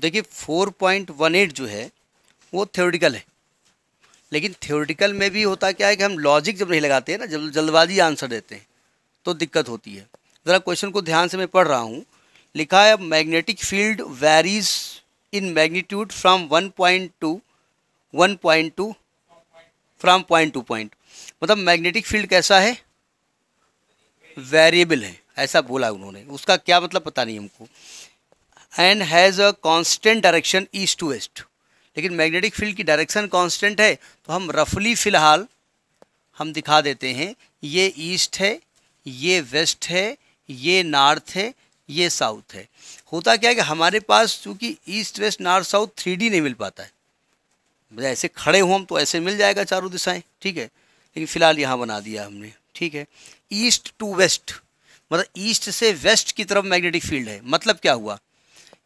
देखिए 4.18 जो है वो थ्योरेटिकल है लेकिन थ्योरेटिकल में भी होता क्या है कि हम लॉजिक जब नहीं लगाते हैं ना जब जल्दबाजी आंसर देते हैं तो दिक्कत होती है ज़रा क्वेश्चन को ध्यान से मैं पढ़ रहा हूँ लिखा है magnetic field varies in magnitude from one point to one point to from point to point मतलब मैग्नेटिक फील्ड कैसा है वेरिएबल है ऐसा बोला उन्होंने उसका क्या मतलब पता नहीं हमको and has a constant direction east to west लेकिन मैग्नेटिक फील्ड की डायरेक्शन कांस्टेंट है तो हम रफली फ़िलहाल हम दिखा देते हैं ये ईस्ट है ये वेस्ट है ये नॉर्थ है ये साउथ है होता क्या है कि हमारे पास चूँकि east west north south three नहीं मिल पाता है मतलब ऐसे खड़े हों हम तो ऐसे मिल जाएगा चारों दिशाएं ठीक है लेकिन फ़िलहाल यहाँ बना दिया हमने ठीक है ईस्ट टू वेस्ट मतलब ईस्ट से वेस्ट की तरफ मैग्नेटिक फील्ड है मतलब क्या हुआ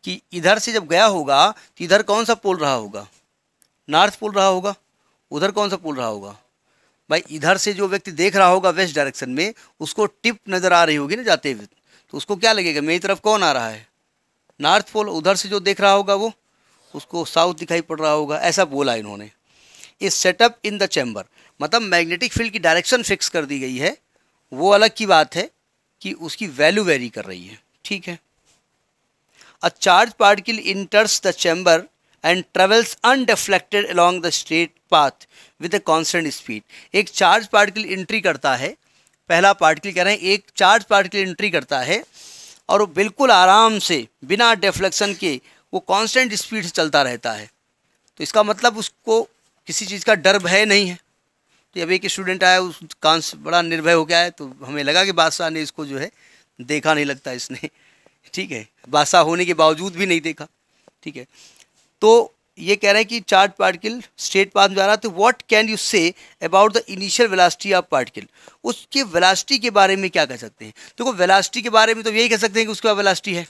कि इधर से जब गया होगा तो इधर कौन सा पोल रहा होगा नॉर्थ पोल रहा होगा उधर कौन सा पोल रहा होगा भाई इधर से जो व्यक्ति देख रहा होगा वेस्ट डायरेक्शन में उसको टिप नज़र आ रही होगी ना जाते हुए तो उसको क्या लगेगा मेरी तरफ कौन आ रहा है नॉर्थ पोल उधर से जो देख रहा होगा वो उसको साउथ दिखाई पड़ रहा होगा ऐसा बोला इन्होंने इस सेटअप इन द चैम्बर मतलब मैग्नेटिक फील्ड की डायरेक्शन फिक्स कर दी गई है वो अलग की बात है कि उसकी वैल्यू वेरी कर रही है ठीक है a charged particle enters the chamber and travels undeflected along the straight path with a constant speed. एक charged particle entry करता है पहला particle कह रहे हैं एक charged particle entry करता है और वो बिल्कुल आराम से बिना डेफ्लेक्शन के वो कांस्टेंट स्पीड से चलता रहता है तो इसका मतलब उसको किसी चीज़ का डर भय नहीं है तो अब एक स्टूडेंट आया उस कांस बड़ा निर्भय हो गया है तो हमें लगा कि बादशाह ने इसको जो है देखा नहीं लगता इसने ठीक है बादशाह होने के बावजूद भी नहीं देखा ठीक है तो ये कह रहे हैं कि चार्ज पार्टिकल स्ट्रेट पाथ में जा रहा है तो what can you say about the initial velocity of particle उसके वेलासिटी के बारे में क्या कह सकते हैं देखो तो वेलासिटी के बारे में तो यही कह सकते हैं कि उसका वेलासिटी है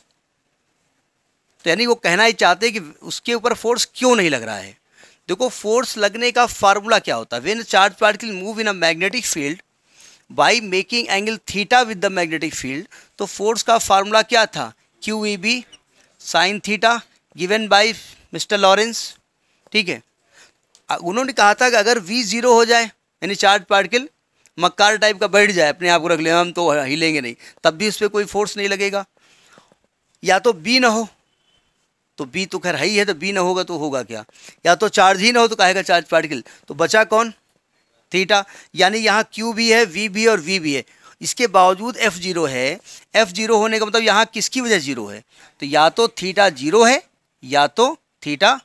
तो यानी वो कहना ही चाहते हैं कि उसके ऊपर फोर्स क्यों नहीं लग रहा है देखो फोर्स लगने का फार्मूला क्या होता है when charge particle move in a magnetic field by making angle theta with the magnetic field तो फोर्स का फार्मूला क्या था Q E B sine theta given by mister Lawrence ठीक है उन्होंने कहा था कि अगर वी ज़ीरो हो जाए यानी चार्ज पार्टिकल मक्कार टाइप का बैठ जाए अपने आप को रख ले हम तो हिलेंगे नहीं तब भी उस पर कोई फोर्स नहीं लगेगा या तो बी ना हो तो बी तो खैर है ही है तो बी ना होगा तो होगा क्या या तो चार्ज ही ना हो तो कहेगा चार्ज पार्टिकल तो बचा कौन थीटा यानी यहाँ क्यू भी है वी भी और वी भी है इसके बावजूद एफ जीरो है एफ जीरो होने का मतलब यहाँ किसकी वजह जीरो है तो या तो थीटा जीरो है या तो थीटा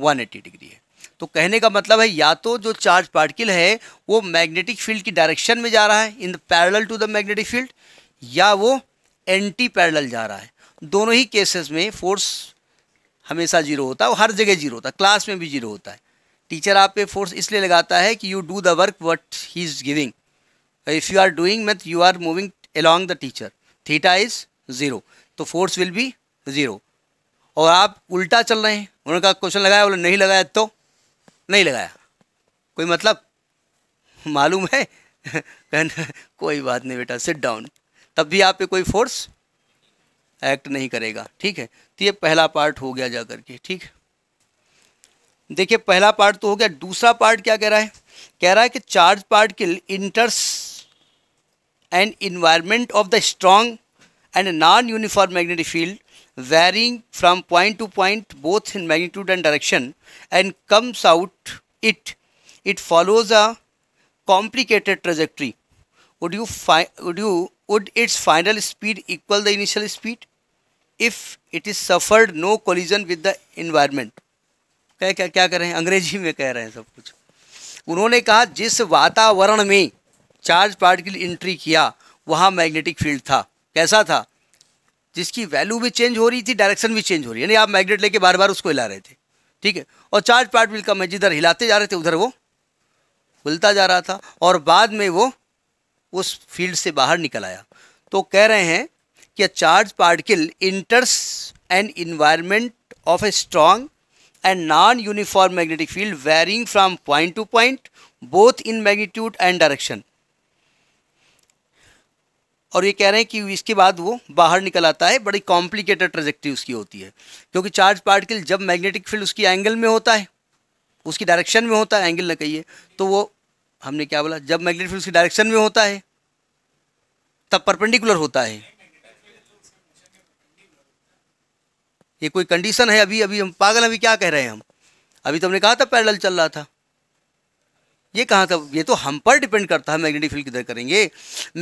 180 डिग्री है तो कहने का मतलब है या तो जो चार्ज पार्टिकल है वो मैग्नेटिक फील्ड की डायरेक्शन में जा रहा है in the to the magnetic field या वो एंटी पैरल जा रहा है दोनों ही केसेस में फोर्स हमेशा जीरो होता है और हर जगह जीरो होता है क्लास में भी जीरो होता है टीचर आप पे फोर्स इसलिए लगाता है कि you do the work what he is giving if you are doing math you are moving along the teacher theta is zero तो फोर्स विल बी ज़ीरो और आप उल्टा चल रहे हैं उन्होंने कहा क्वेश्चन लगाया बोले नहीं लगाया तो नहीं लगाया कोई मतलब मालूम है कोई बात नहीं बेटा सिट डाउन तब भी आप पे कोई फोर्स एक्ट नहीं करेगा ठीक है तो ये पहला पार्ट हो गया जा करके ठीक है देखिए पहला पार्ट तो हो गया दूसरा पार्ट क्या कह रहा है कह रहा है कि charge part particle enters and environment of the strong and non uniform magnetic field varying from point to point both in magnitude and direction and comes out it it follows a complicated trajectory would you would you would its final speed equal the initial speed if it is suffered no collision with the environment क्या क्या क्या कर रहे हैं अंग्रेजी में कह रहे हैं सब कुछ उन्होंने कहा जिस वातावरण में चार्ज पार्टिकल एंट्री किया वहाँ मैग्नेटिक फील्ड था कैसा था जिसकी वैल्यू भी चेंज हो रही थी डायरेक्शन भी चेंज हो रही है यानी आप मैग्नेट लेके बार बार उसको हिला रहे थे ठीक है और चार्ज पार्टिकल का मैं जिधर हिलाते जा रहे थे उधर वो खुलता जा रहा था और बाद में वो उस फील्ड से बाहर निकल आया तो कह रहे हैं कि charge particle enters an environment of a strong and non-uniform magnetic field varying from point to point both in magnitude and direction और ये कह रहे हैं कि इसके बाद वो बाहर निकल आता है बड़ी कॉम्प्लिकेटेड ट्रेजेक्ट्री उसकी होती है क्योंकि चार्ज पार्टिकल जब मैग्नेटिक फील्ड उसकी एंगल में होता है उसकी डायरेक्शन में होता है एंगल ना कहिए तो वो हमने क्या बोला जब मैग्नेटिक फील्ड उसकी डायरेक्शन में होता है तब परपेंडिकुलर होता है ये कोई कंडीशन है अभी अभी हम पागल अभी क्या कह रहे हैं हम अभी तो हमने कहा था पैरल चल रहा था ये कहाँ था ये तो हम पर डिपेंड करता है मैग्नेटिक फील्ड किधर करेंगे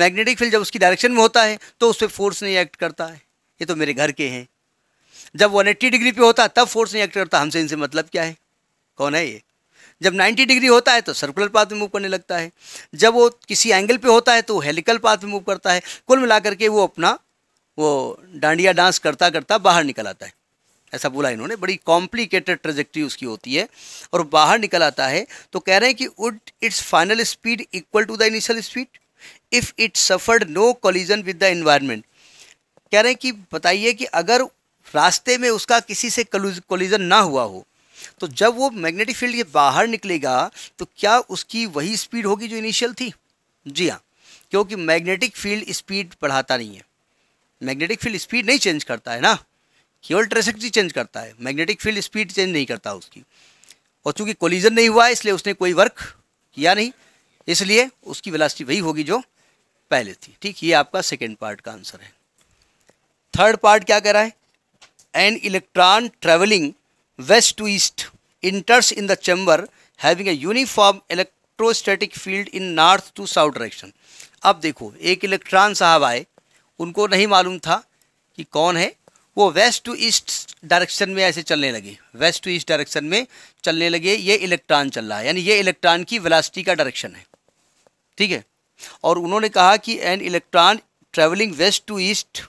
मैग्नेटिक फील्ड जब उसकी डायरेक्शन में होता है तो उस पर फोर्स नहीं एक्ट करता है ये तो मेरे घर के हैं जब वन एट्टी डिग्री पे होता है तब फोर्स नहीं एक्ट करता हमसे इनसे मतलब क्या है कौन है ये जब 90 डिग्री होता है तो सर्कुलर पाथ में मूव करने लगता है जब वो किसी एंगल पे होता है तो हेलिकल पाथ में मूव करता है कुल मिला करके वो अपना वो डांडिया डांस करता करता बाहर निकल आता है ऐसा बोला इन्होंने बड़ी कॉम्प्लिकेटेड ट्रेजेक्ट्री उसकी होती है और बाहर निकल आता है तो कह रहे हैं कि would its final speed equal to the initial speed if it suffered no collision with the environment कह रहे हैं कि बताइए कि अगर रास्ते में उसका किसी से कॉलिजन ना हुआ हो तो जब वो मैग्नेटिक फील्ड ये बाहर निकलेगा तो क्या उसकी वही स्पीड होगी जो इनिशियल थी जी हाँ क्योंकि मैग्नेटिक फील्ड स्पीड बढ़ाता नहीं है मैग्नेटिक फील्ड स्पीड नहीं चेंज करता है ना केवल ट्रेसेक्ट्री चेंज करता है मैग्नेटिक फील्ड स्पीड चेंज नहीं करता उसकी और चूंकि कोलिजन नहीं हुआ है इसलिए उसने कोई वर्क किया नहीं इसलिए उसकी वेलासिटी वही होगी जो पहले थी ठीक ये आपका सेकेंड पार्ट का आंसर है थर्ड पार्ट क्या कह रहा है an electron travelling west to east enters in the chamber having a uniform electrostatic field in north to south direction अब देखो एक इलेक्ट्रॉन साहब आए उनको नहीं मालूम था कि कौन है वो वेस्ट टू ईस्ट डायरेक्शन में ऐसे चलने लगे वेस्ट टू ईस्ट डायरेक्शन में चलने लगे ये इलेक्ट्रॉन चल रहा है यानी ये इलेक्ट्रॉन की वेलासिटी का डायरेक्शन है ठीक है और उन्होंने कहा कि an electron travelling west to east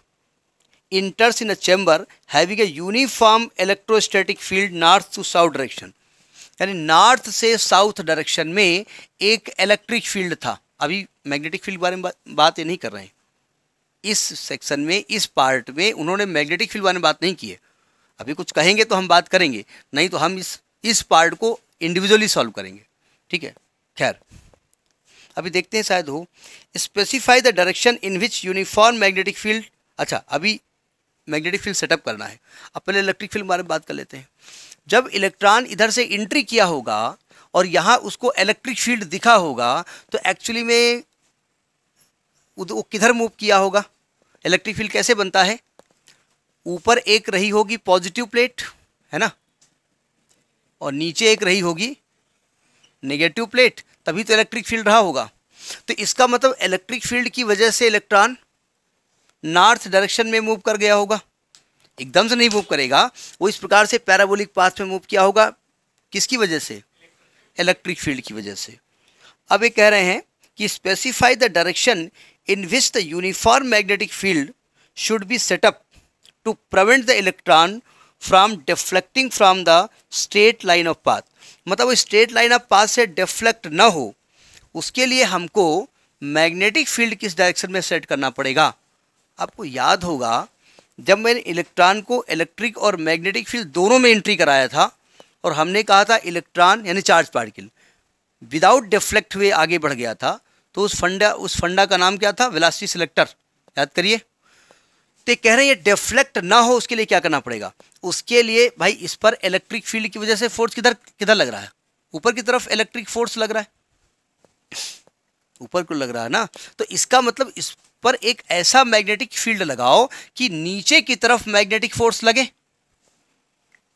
enters in a chamber having a uniform electrostatic field north to south direction यानी नॉर्थ से साउथ डायरेक्शन में एक इलेक्ट्रिक फील्ड था अभी मैग्नेटिक फील्ड के बारे में बात ये नहीं कर रहे हैं इस सेक्शन में इस पार्ट में उन्होंने मैग्नेटिक फील्ड बारे में बात नहीं की है अभी कुछ कहेंगे तो हम बात करेंगे नहीं तो हम इस इस पार्ट को इंडिविजुअली सॉल्व करेंगे ठीक है खैर अभी देखते हैं शायद हो specify the direction in which uniform magnetic field अच्छा अभी मैग्नेटिक फील्ड सेटअप करना है अब पहले इलेक्ट्रिक फील्ड बारे में बात कर लेते हैं जब इलेक्ट्रॉन इधर से एंट्री किया होगा और यहाँ उसको इलेक्ट्रिक फील्ड दिखा होगा तो एक्चुअली में वो किधर मूव किया होगा इलेक्ट्रिक फील्ड कैसे बनता है ऊपर एक रही होगी पॉजिटिव प्लेट है ना और नीचे एक रही होगी नेगेटिव प्लेट तभी तो इलेक्ट्रिक फील्ड रहा होगा तो इसका मतलब इलेक्ट्रिक फील्ड की वजह से इलेक्ट्रॉन नॉर्थ डायरेक्शन में मूव कर गया होगा एकदम से नहीं मूव करेगा वो इस प्रकार से पैराबोलिक पाथ में मूव किया होगा किसकी वजह से इलेक्ट्रिक फील्ड की वजह से अब ये कह रहे हैं कि specify the direction in which the uniform magnetic field should be set up to prevent the electron from deflecting from the straight line of path मतलब वो straight line of path से deflect ना हो उसके लिए हमको magnetic field किस direction में set करना पड़ेगा आपको याद होगा जब मैंने इलेक्ट्रॉन को इलेक्ट्रिक और मैग्नेटिक फील्ड दोनों में एंट्री कराया था और हमने कहा था इलेक्ट्रॉन यानी चार्ज पार्टिकल विदाउट डिफ्लेक्ट हुए आगे बढ़ गया था तो उस फंडा उस फंडा का नाम क्या था वेलासिटी सिलेक्टर याद करिए तो कह रहे हैं ये डिफ्लेक्ट ना हो उसके लिए क्या करना पड़ेगा उसके लिए भाई इस पर इलेक्ट्रिक फील्ड की वजह से फोर्स किधर किधर लग रहा है ऊपर की तरफ इलेक्ट्रिक फोर्स लग रहा है ऊपर को लग रहा है ना तो इसका मतलब इस पर एक ऐसा मैग्नेटिक फील्ड लगाओ कि नीचे की तरफ मैग्नेटिक फोर्स लगे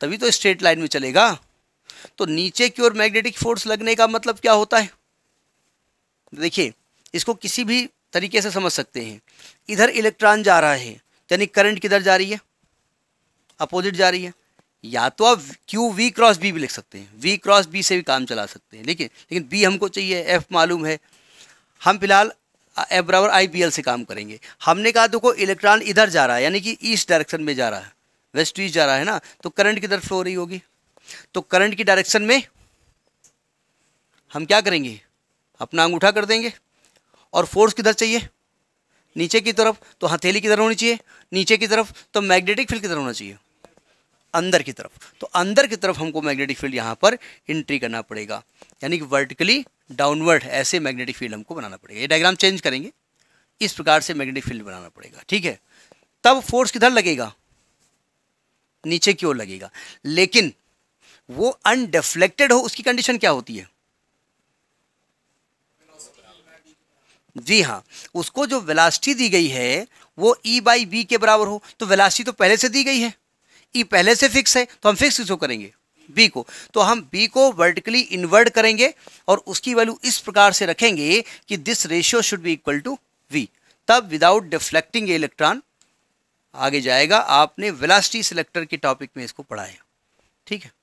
तभी तो स्ट्रेट लाइन में चलेगा तो नीचे की ओर मैग्नेटिक फोर्स लगने का मतलब क्या होता है देखिए इसको किसी भी तरीके से समझ सकते हैं इधर इलेक्ट्रॉन जा रहा है यानी करंट किधर जा रही है अपोजिट जा रही है या तो आप क्यू वी क्रॉस बी भी लिख सकते हैं वी क्रॉस बी से भी काम चला सकते हैं लेकिन लेकिन बी हमको चाहिए एफ मालूम है हम फिलहाल एफ बराबर आई बी एल से काम करेंगे हमने कहा देखो इलेक्ट्रॉन इधर जा रहा है यानी कि ईस्ट डायरेक्शन में जा रहा है वेस्ट ईस्ट जा रहा है ना तो करंट किधर फ्लो हो रही होगी तो करंट की डायरेक्शन में हम क्या करेंगे अपना अंगूठा कर देंगे और फोर्स किधर चाहिए नीचे की तरफ तो हथेली किधर होनी चाहिए नीचे की तरफ तो मैग्नेटिक फील्ड किधर होना चाहिए अंदर की तरफ तो अंदर की तरफ हमको मैग्नेटिक फील्ड यहाँ पर एंट्री करना पड़ेगा यानी कि वर्टिकली डाउनवर्ड ऐसे मैग्नेटिक फील्ड हमको बनाना पड़ेगा ये डायग्राम चेंज करेंगे इस प्रकार से मैग्नेटिक फील्ड बनाना पड़ेगा ठीक है तब फोर्स किधर लगेगा नीचे की ओर लगेगा लेकिन वो अनडेफ्लेक्टेड हो उसकी कंडीशन क्या होती है जी हाँ उसको जो वेलासिटी दी गई है वो ई बाई बी के बराबर हो तो वेलासिटी तो पहले से दी गई है ई e पहले से फिक्स है तो हम फिक्स इसको करेंगे बी को तो हम बी को वर्टिकली इन्वर्ट करेंगे और उसकी वैल्यू इस प्रकार से रखेंगे कि this ratio should be equal to V तब विदाउट डिफ्लेक्टिंग इलेक्ट्रॉन आगे जाएगा आपने वेलासिटी सिलेक्टर के टॉपिक में इसको पढ़ाया ठीक है